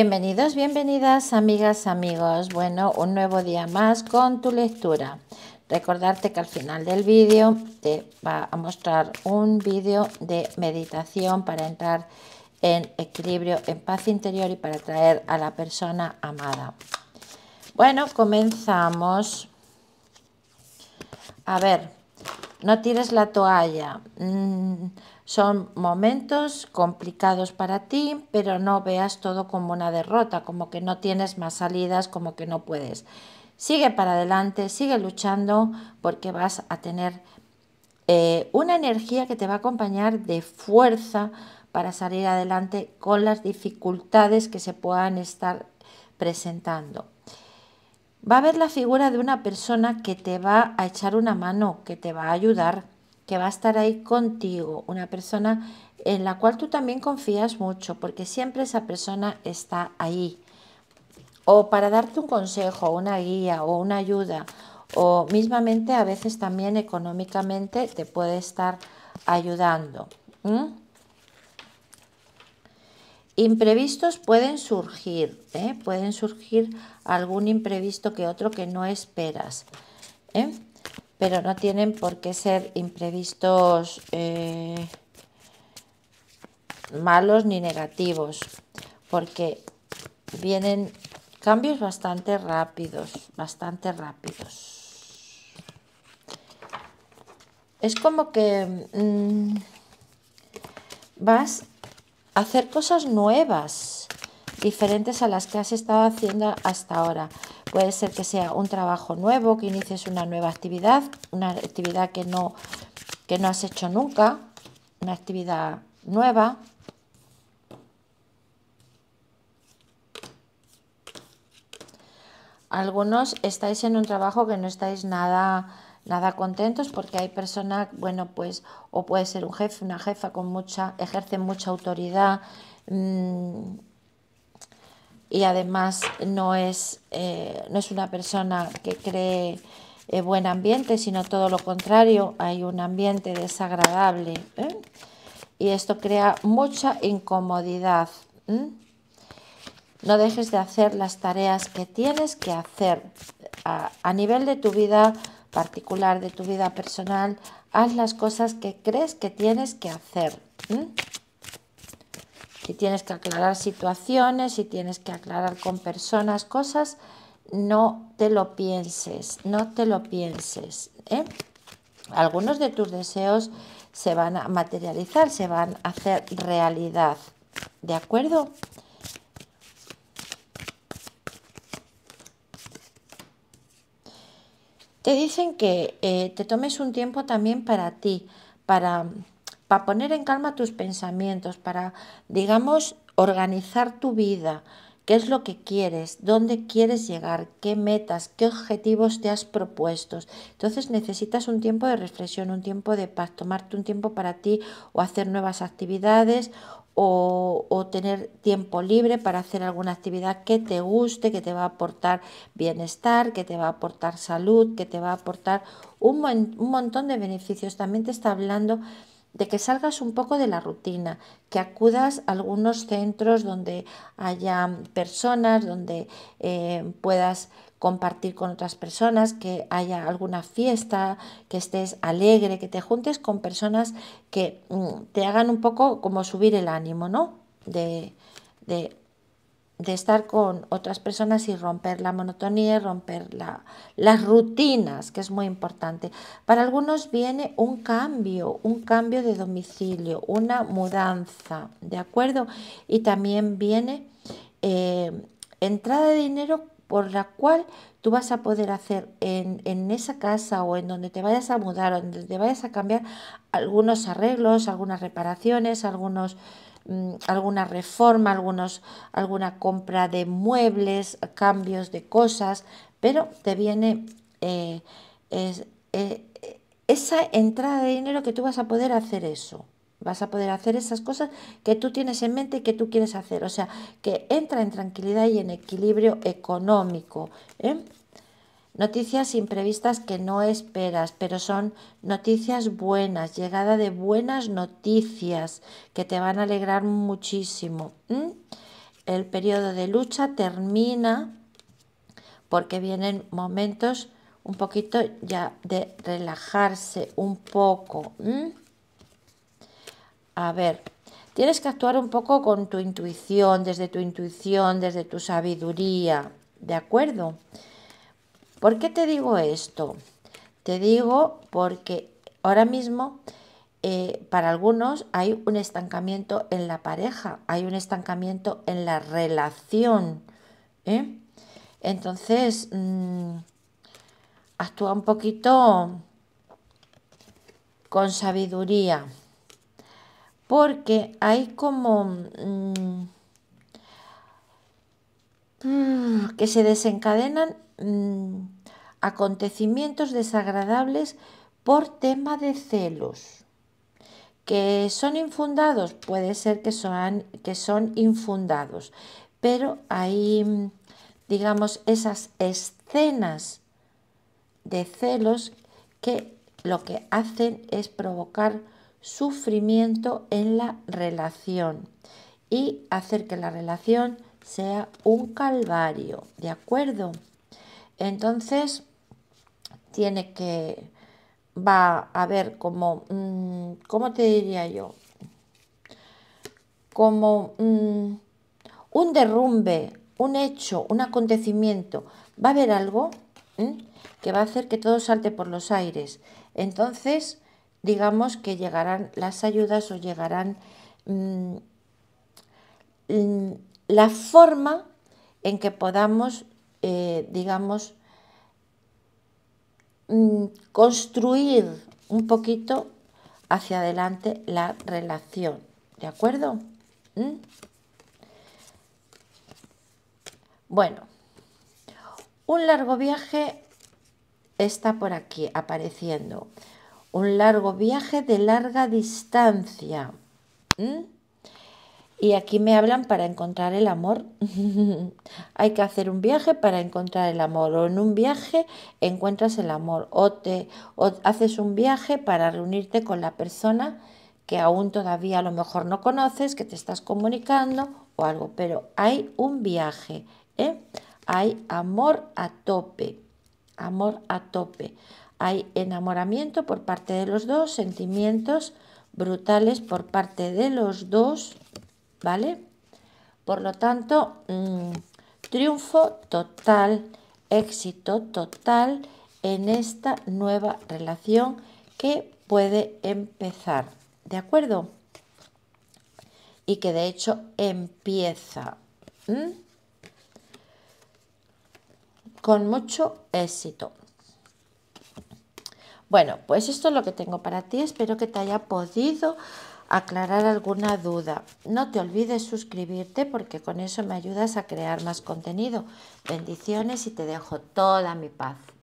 Bienvenidos, bienvenidas, amigas, amigos. Bueno, un nuevo día más con tu lectura. Recordarte que al final del vídeo te va a mostrar un vídeo de meditación para entrar en equilibrio, en paz interior y para traer a la persona amada. Bueno, comenzamos. A ver, no tires la toalla. Mm, son momentos complicados para ti, pero no veas todo como una derrota, como que no tienes más salidas, como que no puedes. Sigue para adelante, sigue luchando porque vas a tener eh, una energía que te va a acompañar de fuerza para salir adelante con las dificultades que se puedan estar presentando. Va a haber la figura de una persona que te va a echar una mano, que te va a ayudar que va a estar ahí contigo, una persona en la cual tú también confías mucho, porque siempre esa persona está ahí. O para darte un consejo, una guía o una ayuda, o mismamente a veces también económicamente te puede estar ayudando. Imprevistos pueden surgir, ¿eh? pueden surgir algún imprevisto que otro que no esperas. ¿eh? pero no tienen por qué ser imprevistos eh, malos ni negativos, porque vienen cambios bastante rápidos, bastante rápidos. Es como que mm, vas a hacer cosas nuevas, diferentes a las que has estado haciendo hasta ahora. Puede ser que sea un trabajo nuevo, que inicies una nueva actividad, una actividad que no, que no has hecho nunca, una actividad nueva. Algunos estáis en un trabajo que no estáis nada, nada contentos porque hay personas, bueno, pues, o puede ser un jefe, una jefa con mucha, ejerce mucha autoridad, mm, y además no es, eh, no es una persona que cree eh, buen ambiente, sino todo lo contrario, hay un ambiente desagradable ¿eh? y esto crea mucha incomodidad. No dejes de hacer las tareas que tienes que hacer a, nivel de tu vida particular, de tu vida personal, haz las cosas que crees que tienes que hacer si tienes que aclarar situaciones, si tienes que aclarar con personas cosas, no te lo pienses, no te lo pienses. ¿eh? Algunos de tus deseos se van a materializar, se van a hacer realidad. ¿De acuerdo? Te dicen que eh, te tomes un tiempo también para ti, para para poner en calma tus pensamientos, para, digamos, organizar tu vida, qué es lo que quieres, dónde quieres llegar, qué metas, qué objetivos te has propuesto. Entonces necesitas un tiempo de reflexión, un tiempo de paz, tomarte un tiempo para ti o hacer nuevas actividades o, tener tiempo libre para hacer alguna actividad que te guste, que te va a aportar bienestar, que te va a aportar salud, que te va a aportar un, un montón de beneficios. También te está hablando de que salgas un poco de la rutina, que acudas a algunos centros donde haya personas, donde eh, puedas compartir con otras personas, que haya alguna fiesta, que estés alegre, que te juntes con personas que mm, te hagan un poco como subir el ánimo, ¿no? De, de de estar con otras personas y romper la monotonía y romper las rutinas, que es muy importante. Para algunos viene un cambio, un cambio de domicilio, una mudanza, ¿de acuerdo? Y también viene eh, entrada de dinero por la cual tú vas a poder hacer en, esa casa o en donde te vayas a mudar o donde te vayas a cambiar algunos arreglos, algunas reparaciones, algunos mm, alguna reforma, algunos, alguna compra de muebles, cambios de cosas, pero te viene eh, es, eh, esa entrada de dinero que tú vas a poder hacer eso vas a poder hacer esas cosas que tú tienes en mente y que tú quieres hacer. O sea, que entra en tranquilidad y en equilibrio económico. ¿eh? Noticias imprevistas que no esperas, pero son noticias buenas, llegada de buenas noticias que te van a alegrar muchísimo. El periodo de lucha termina porque vienen momentos un poquito ya de relajarse un poco a ver, tienes que actuar un poco con tu intuición, desde tu intuición, desde tu sabiduría, ¿de acuerdo? ¿Por qué te digo esto? Te digo porque ahora mismo eh, para algunos hay un estancamiento en la pareja, hay un estancamiento en la relación. ¿eh? Entonces, mm, actúa un poquito con sabiduría porque hay como mm, mm, que se desencadenan mm, acontecimientos desagradables por tema de celos. Que son infundados, puede ser que son, que son infundados, pero hay, digamos, esas escenas de celos que lo que hacen es provocar sufrimiento en la relación y hacer que la relación sea un calvario, ¿de acuerdo? Entonces, tiene que, va a haber como, mm, ¿cómo te diría yo? Como mm, un derrumbe, un hecho, un acontecimiento. Va a haber algo que va a hacer que todo salte por los aires. Entonces, digamos que llegarán las ayudas o llegarán mm, la forma en que podamos, eh, digamos, mm, construir un poquito hacia adelante la relación. ¿De acuerdo? ¿Mm? Bueno, un largo viaje está por aquí apareciendo un largo viaje de larga distancia. Y aquí me hablan para encontrar el amor. Hay que hacer un viaje para encontrar el amor. O en un viaje encuentras el amor. O, te, o haces un viaje para reunirte con la persona que aún todavía a lo mejor no conoces, que te estás comunicando o algo. Pero hay un viaje. ¿eh? Hay amor a tope. Amor a tope. Hay enamoramiento por parte de los dos, sentimientos brutales por parte de los dos, ¿vale? Por lo tanto, mm, triunfo total, éxito total en esta nueva relación que puede empezar, ¿de acuerdo? Y que de hecho empieza con mucho éxito. Bueno, pues esto es lo que tengo para ti. Espero que te haya podido aclarar alguna duda. No te olvides suscribirte porque con eso me ayudas a crear más contenido. Bendiciones y te dejo toda mi paz.